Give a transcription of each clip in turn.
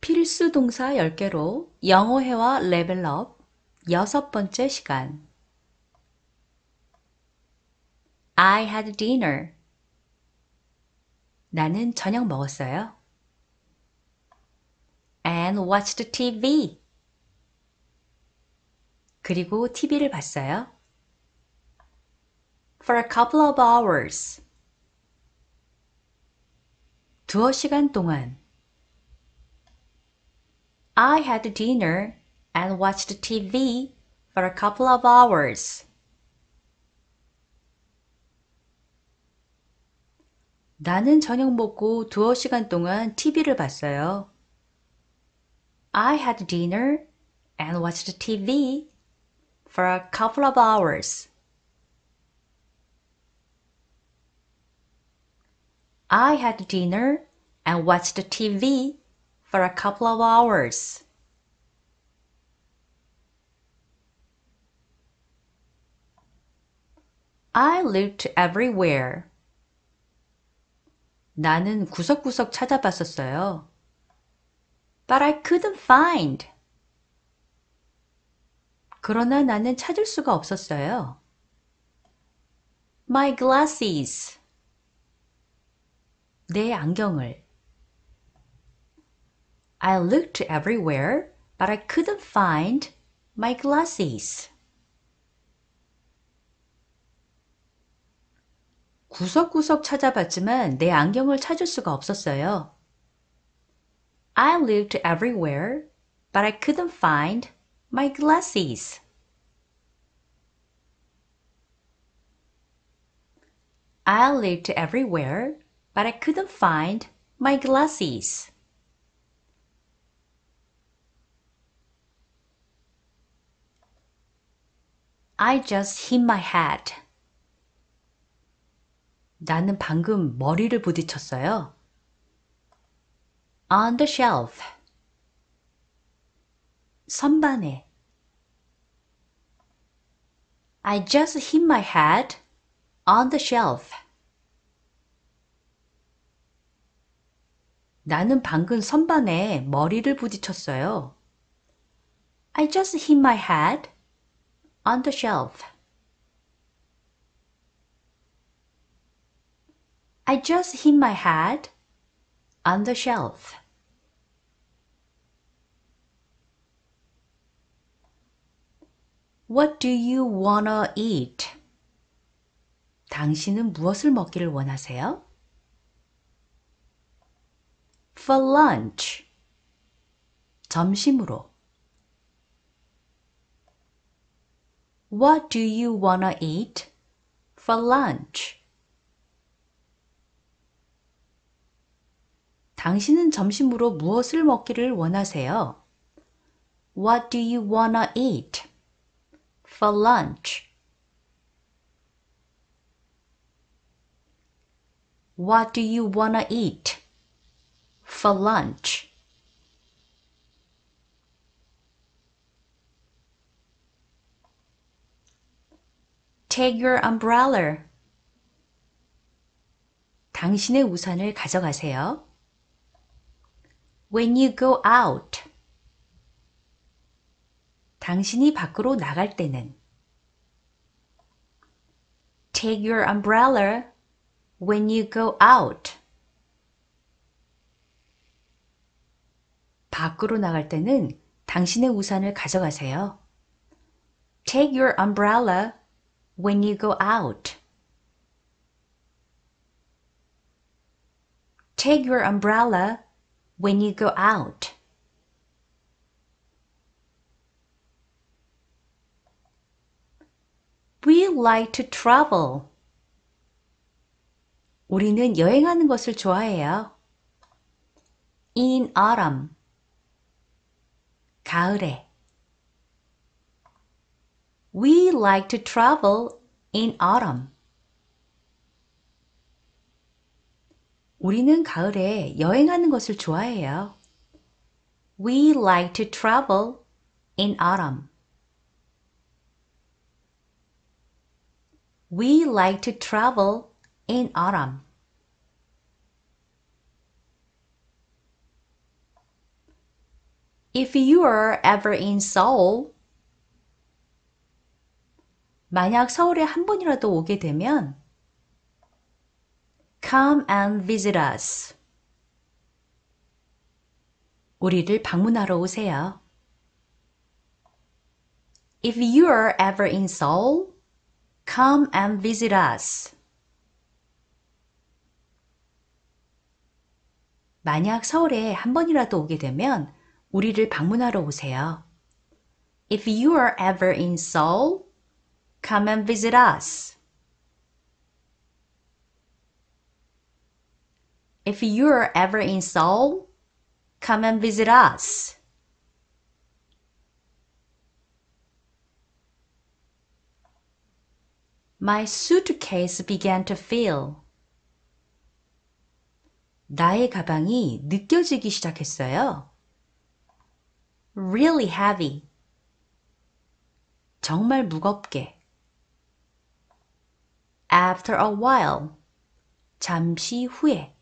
필수 동사 10개로 영어 회화 레벨업 여섯 번째 시간 I had dinner. 나는 저녁 먹었어요. And watched TV. 그리고 TV를 봤어요. For a couple of hours. 두어 시간 동안 I had dinner and watched TV for a couple of hours. 나는 저녁 먹고 두어 시간 동안 TV를 봤어요. I had dinner and watched TV for a couple of hours. I had dinner and watched TV for a couple of hours. I looked everywhere. 나는 구석구석 찾아봤었어요. But I couldn't find. 그러나 나는 찾을 수가 없었어요. My glasses. 내 안경을. I looked everywhere, but I couldn't find my glasses. 구석구석 찾아봤지만 내 안경을 찾을 수가 없었어요. I looked everywhere, but I couldn't find my glasses. I looked everywhere, but I couldn't find my glasses. I just hit my head. 나는 방금 머리를 부딪혔어요. On the shelf. 선반에. I just hit my head on the shelf. 나는 방금 선반에 머리를 부딪혔어요. I just hit my head on the shelf. I just hit my head on the shelf. What do you wanna eat? 당신은 무엇을 먹기를 원하세요? For lunch. 점심으로. What do you wanna eat for lunch? 당신은 점심으로 무엇을 먹기를 원하세요? What do you wanna eat for lunch? What do you wanna eat for lunch? Take your umbrella. 당신의 우산을 가져가세요. When you go out. 당신이 밖으로 나갈 때는 Take your umbrella when you go out. 밖으로 나갈 때는 당신의 우산을 가져가세요. Take your umbrella when you go out. Take your umbrella when you go out. We like to travel. 우리는 여행하는 것을 좋아해요. In autumn. 가을에. We like to travel in autumn. 우리는 가을에 여행하는 것을 좋아해요. We like to travel in autumn. We like to travel in autumn. If you are ever in Seoul, 만약 서울에 한 번이라도 오게 되면 Come and visit us. 우리를 방문하러 오세요. If you are ever in Seoul, come and visit us. 만약 서울에 한 번이라도 오게 되면 우리를 방문하러 오세요. If you are ever in Seoul, Come and visit us. If you're ever in Seoul, come and visit us. My suitcase began to feel. 나의 가방이 느껴지기 시작했어요. Really heavy. 정말 무겁게 after a while. 잠시 후에.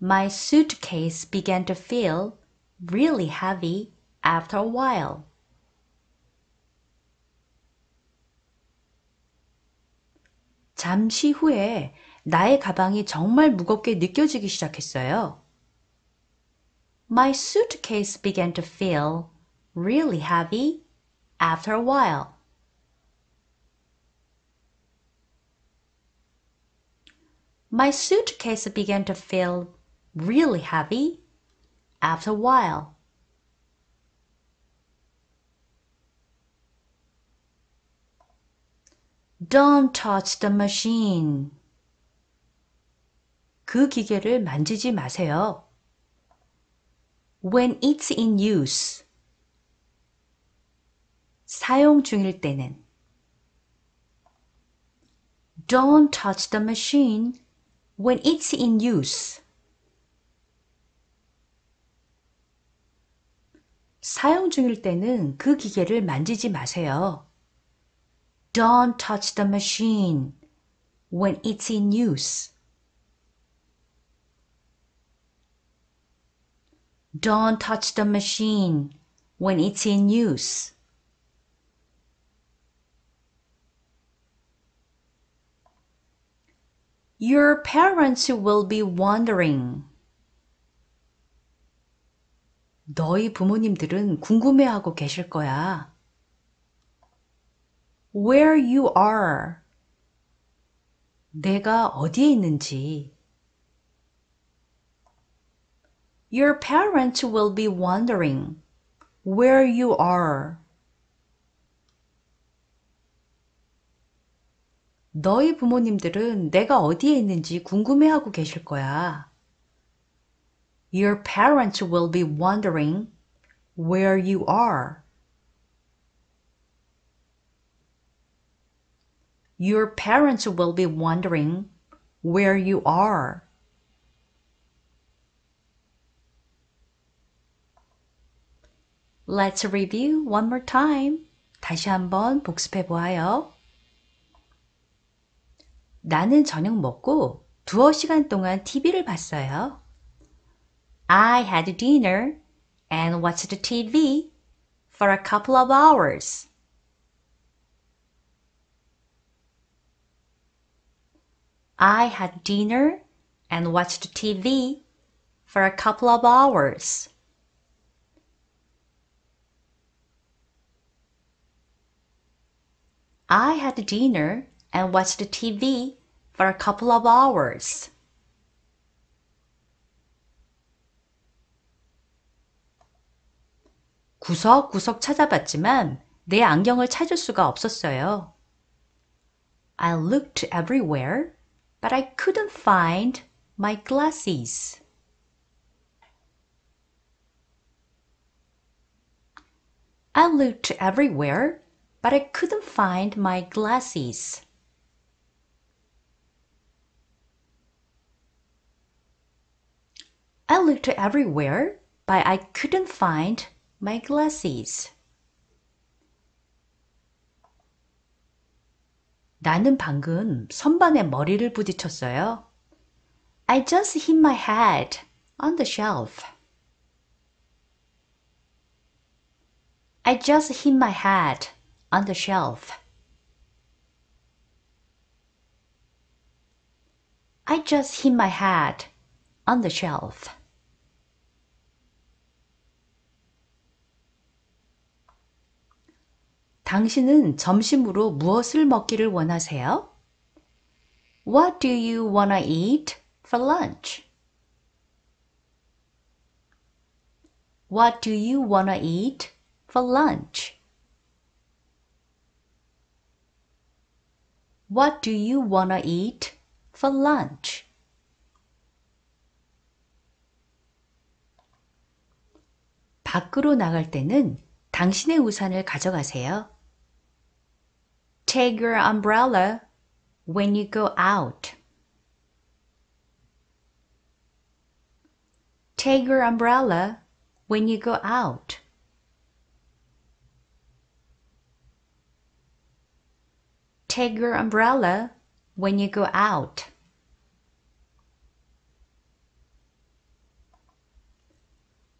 My suitcase began to feel really heavy after a while. 잠시 후에 나의 가방이 정말 무겁게 느껴지기 시작했어요. My suitcase began to feel really heavy after a while. My suitcase began to feel really heavy after a while. Don't touch the machine. 그 기계를 만지지 마세요. When it's in use. 사용 중일 때는 Don't touch the machine when it's in use. 사용 중일 때는 그 기계를 만지지 마세요. Don't touch the machine when it's in use. Don't touch the machine when it's in use. Your parents will be wondering. 너희 부모님들은 궁금해하고 계실 거야. Where you are. 내가 어디에 있는지. Your parents will be wondering where you are. 너희 부모님들은 내가 어디에 있는지 궁금해하고 계실 거야. Your parents will be wondering where you are. Your parents will be wondering where you are. Let's review one more time. 다시 한번 복습해 보아요. 나는 저녁 먹고 두어 시간 동안 TV를 봤어요. I had dinner and watched TV for a couple of hours. I had dinner and watched TV for a couple of hours. I had dinner and watch the TV for a couple of hours. I looked everywhere, but I couldn't find my glasses. I looked everywhere, but I couldn't find my glasses. I looked everywhere, but I couldn't find my glasses. 나는 방금 선반에 머리를 부딪혔어요. I just hit my head on the shelf. I just hit my head on the shelf. I just hit my head on the shelf. 당신은 점심으로 무엇을 먹기를 원하세요? What do you wanna eat for lunch? What do you wanna eat for lunch? What do you wanna eat for lunch? 밖으로 나갈 때는 당신의 우산을 가져가세요. take your umbrella when you go out. Take your umbrella when you go out. Take your umbrella when you go out.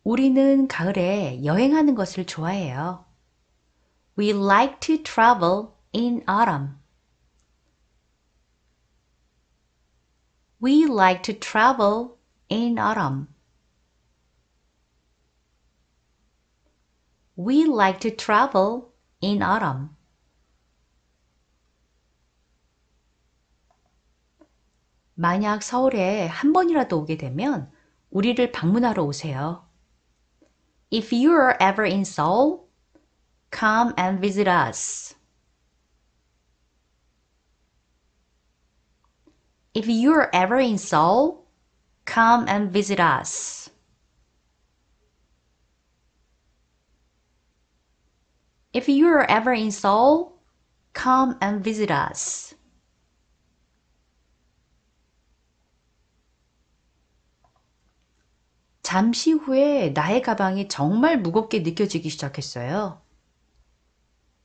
우리는 가을에 여행하는 것을 좋아해요. We like to travel in autumn. We like to travel in autumn. We like to travel in autumn. 만약 서울에 한 번이라도 오게 되면 우리를 방문하러 오세요. If you are ever in Seoul, come and visit us. If you're ever in Seoul, come and visit us. If you're ever in Seoul, come and visit us. 잠시 후에 나의 가방이 정말 무겁게 느껴지기 시작했어요.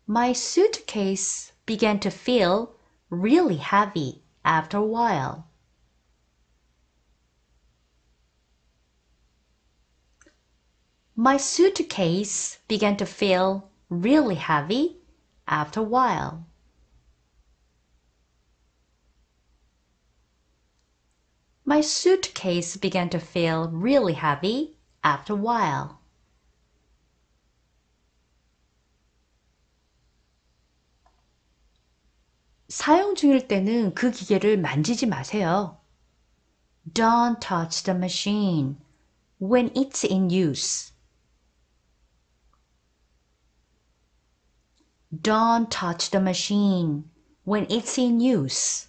My suitcase began to feel really heavy after a while My suitcase began to feel really heavy after a while. My suitcase began to feel really heavy after a while. 사용 중일 때는 그 기계를 만지지 마세요. Don't touch the machine when it's in use. Don't touch the machine when it's in use.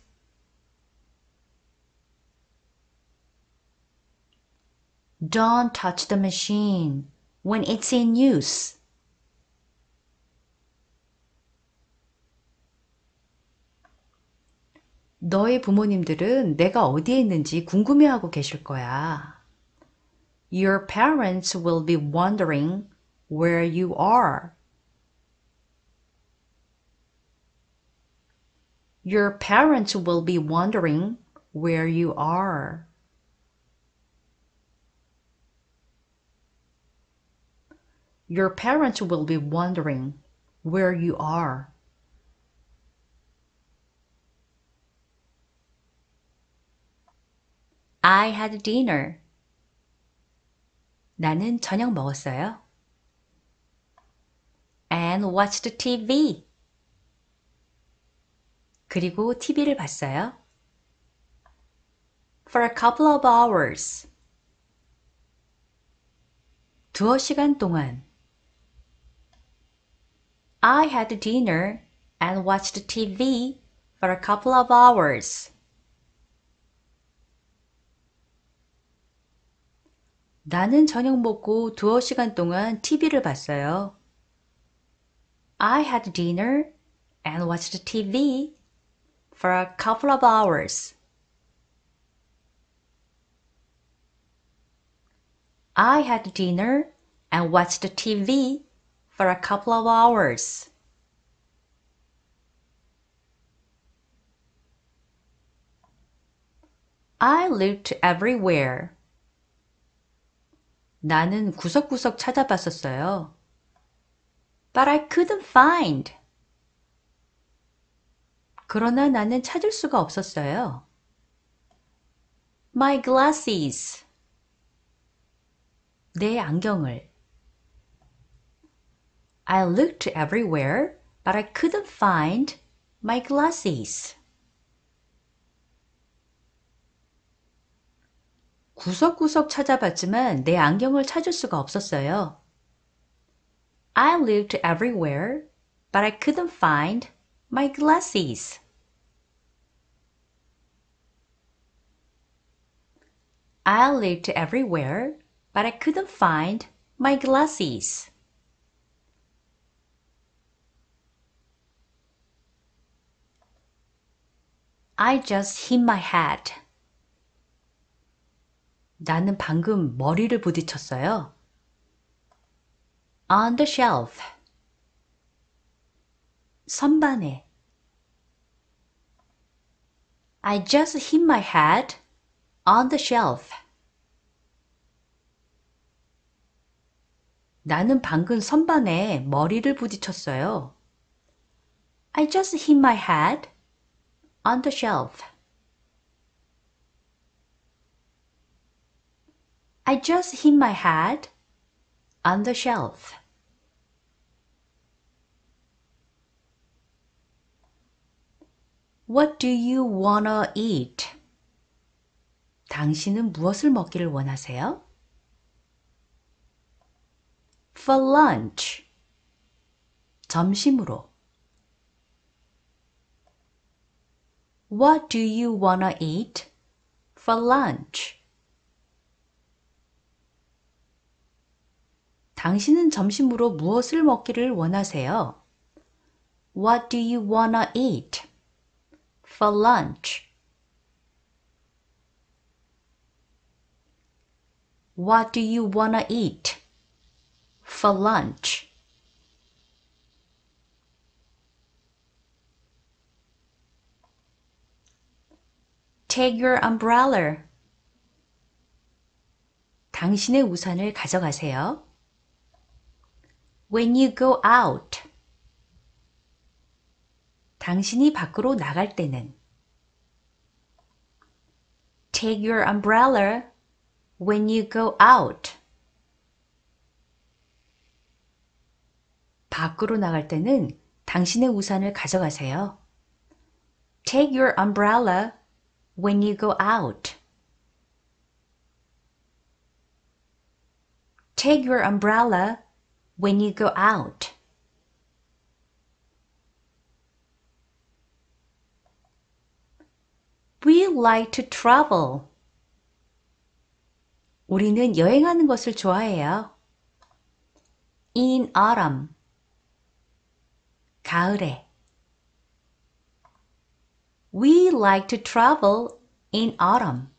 Don't touch the machine when it's in use. 너의 부모님들은 내가 어디에 있는지 궁금해하고 계실 거야. Your parents will be wondering where you are. Your parents will be wondering where you are. Your parents will be wondering where you are. I had dinner. 나는 저녁 먹었어요. And watched TV. 그리고 TV를 봤어요. For a couple of hours. 두어 시간 동안. I had dinner and watched TV for a couple of hours. 나는 저녁 먹고 두어 시간 동안 TV를 봤어요. I had dinner and watched TV for a couple of hours. I had dinner and watched TV for a couple of hours. I looked everywhere. 나는 구석구석 찾아봤었어요. But I couldn't find. 그러나 나는 찾을 수가 없었어요. My glasses. 내 안경을. I looked everywhere, but I couldn't find my glasses. 구석구석 찾아봤지만 내 안경을 찾을 수가 없었어요. I looked everywhere, but I couldn't find my glasses. I looked everywhere, but I couldn't find my glasses. I just hit my head. 나는 방금 머리를 부딪혔어요. on the shelf 선반에 I just hit my head on the shelf. 나는 방금 선반에 머리를 부딪혔어요. I just hit my head on the shelf. I just hit my head on the shelf. What do you wanna eat? 당신은 무엇을 먹기를 원하세요? For lunch. 점심으로. What do you wanna eat for lunch? 당신은 점심으로 무엇을 먹기를 원하세요? What do you wanna eat? For lunch. What do you wanna eat? For lunch. Take your umbrella. 당신의 우산을 가져가세요. When you go out. 당신이 밖으로 나갈 때는 Take your umbrella when you go out. 밖으로 나갈 때는 당신의 우산을 가져가세요. Take your umbrella when you go out. Take your umbrella when you go out. We like to travel. 우리는 여행하는 것을 좋아해요. In autumn. 가을에. We like to travel in autumn.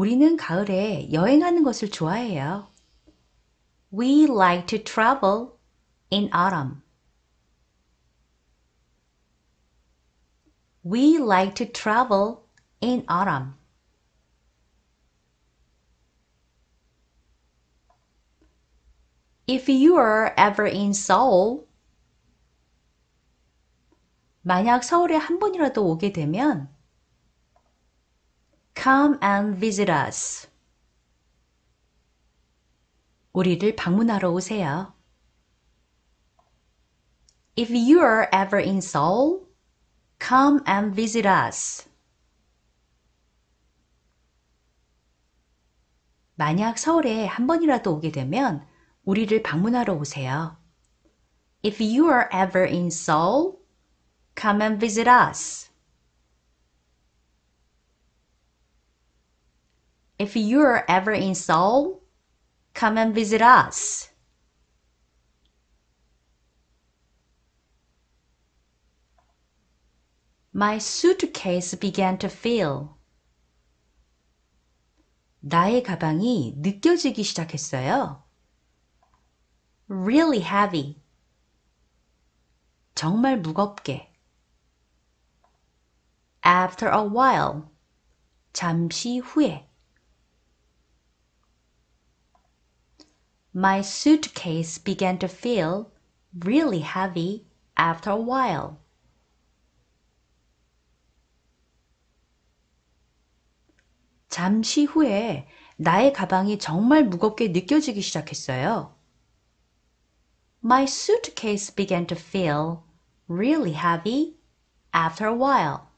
우리는 가을에 여행하는 것을 좋아해요. We like to travel in autumn. We like to travel in autumn. If you are ever in Seoul, 만약 서울에 한 번이라도 오게 되면 Come and visit us. 우리를 방문하러 오세요. If you are ever in Seoul, come and visit us. 만약 서울에 한 번이라도 오게 되면 우리를 방문하러 오세요. If you are ever in Seoul, come and visit us. If you're ever in Seoul, come and visit us. My suitcase began to feel. 나의 가방이 느껴지기 시작했어요. Really heavy. 정말 무겁게. After a while. 잠시 후에. My suitcase began to feel really heavy after a while. 잠시 후에 나의 가방이 정말 무겁게 느껴지기 시작했어요. My suitcase began to feel really heavy after a while.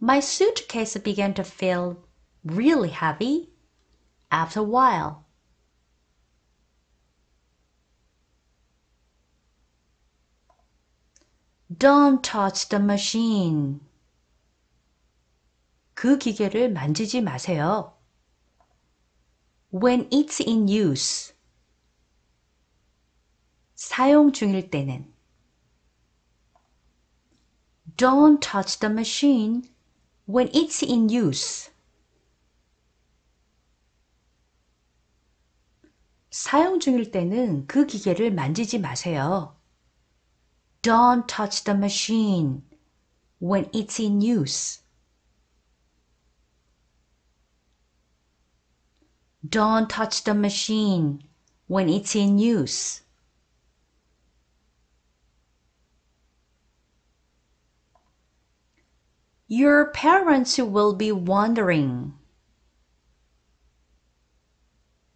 My suitcase began to feel really heavy after a while. Don't touch the machine. 그 기계를 만지지 마세요. When it's in use. 사용 중일 때는. Don't touch the machine when it's in use. 사용 중일 때는 그 기계를 만지지 마세요. Don't touch the machine when it's in use. Don't touch the machine when it's in use. Your parents will be wondering.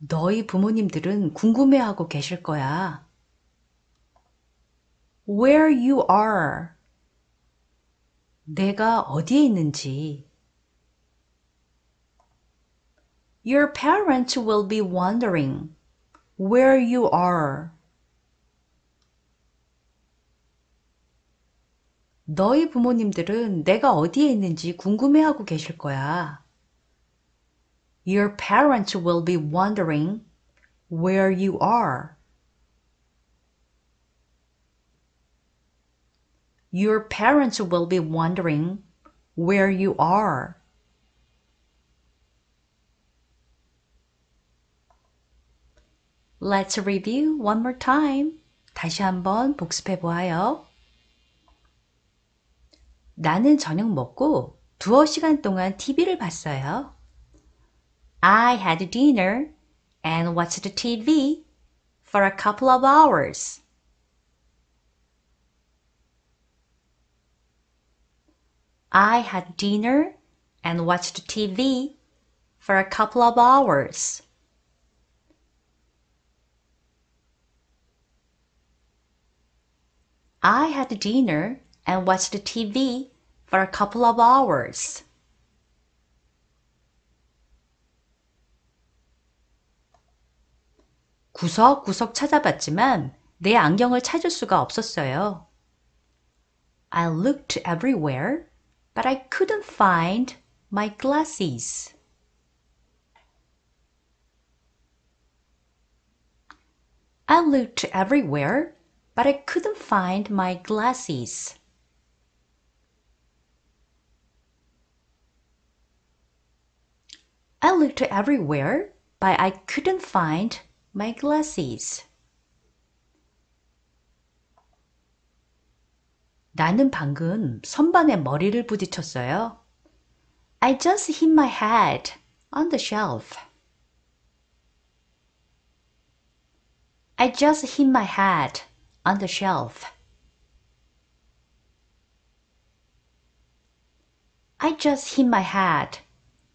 너희 부모님들은 궁금해하고 계실 거야. where you are. 내가 어디에 있는지. Your parents will be wondering where you are. 너희 부모님들은 내가 어디에 있는지 궁금해하고 계실 거야. Your parents will be wondering where you are. Your parents will be wondering where you are. Let's review one more time. 다시 한 번 복습해 보아요. 나는 저녁 먹고 두어 시간 동안 TV를 봤어요. I had dinner and watched TV for a couple of hours. I had dinner and watched TV for a couple of hours. I had dinner and watched TV for a couple of hours. 구석구석 찾아봤지만 내 안경을 찾을 수가 없었어요. I looked everywhere, but I couldn't find my glasses. I looked everywhere, but I couldn't find my glasses. I looked everywhere, but I couldn't find my glasses. 나는 방금 선반에 머리를 부딪혔어요. I just hit my head on the shelf. I just hit my head on the shelf. I just hit my head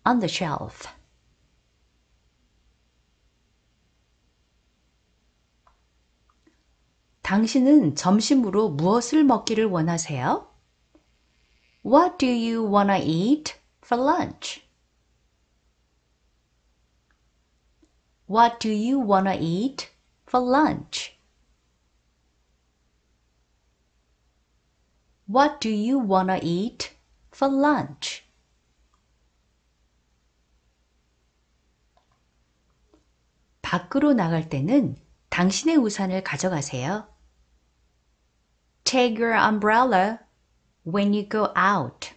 on the shelf. 당신은 점심으로 무엇을 먹기를 원하세요? What do you wanna eat for lunch? What do you wanna eat for lunch? What do you wanna eat for lunch? 밖으로 나갈 때는 당신의 우산을 가져가세요. Take your umbrella when you go out.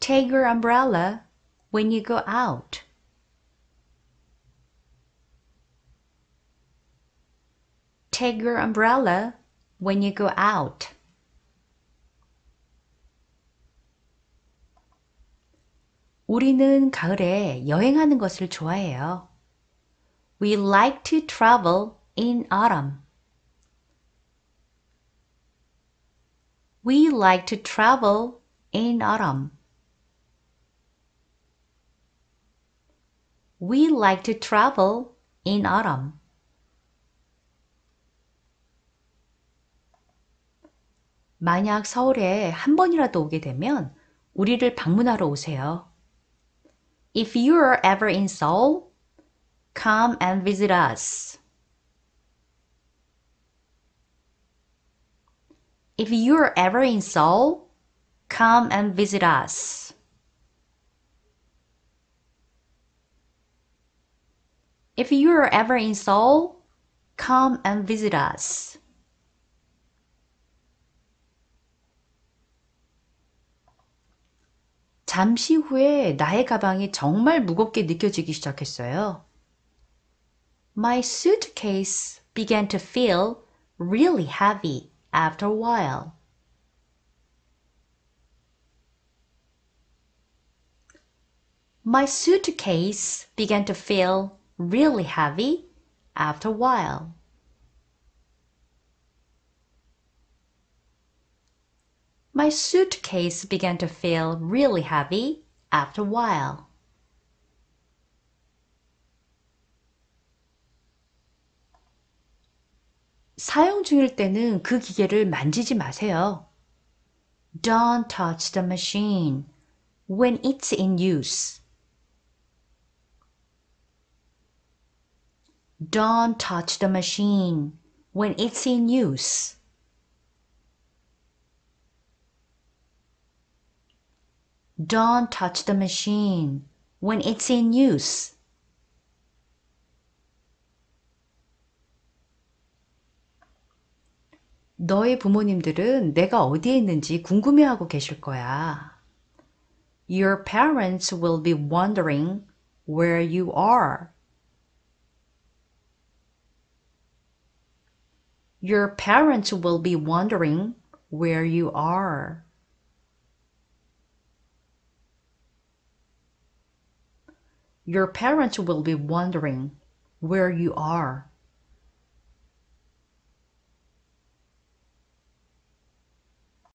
Take your umbrella when you go out. Take your umbrella when you go out. We like to travel in autumn. We like to travel in autumn. We like to travel in autumn. 만약 서울에 한 번이라도 오게 되면 우리를 방문하러 오세요. If you are ever in Seoul, come and visit us. If you're ever in Seoul, come and visit us. If you're ever in Seoul, come and visit us. 잠시 후에 나의 가방이 정말 무겁게 느껴지기 시작했어요. My suitcase began to feel really heavy after a while My suitcase began to feel really heavy after a while. My suitcase began to feel really heavy after a while. 사용 중일 때는 그 기계를 만지지 마세요. Don't touch the machine when it's in use. Don't touch the machine when it's in use. Don't touch the machine when it's in use. 너의 부모님들은 내가 어디에 있는지 궁금해하고 계실 거야. Your parents will be wondering where you are. Your parents will be wondering where you are. Your parents will be wondering where you are.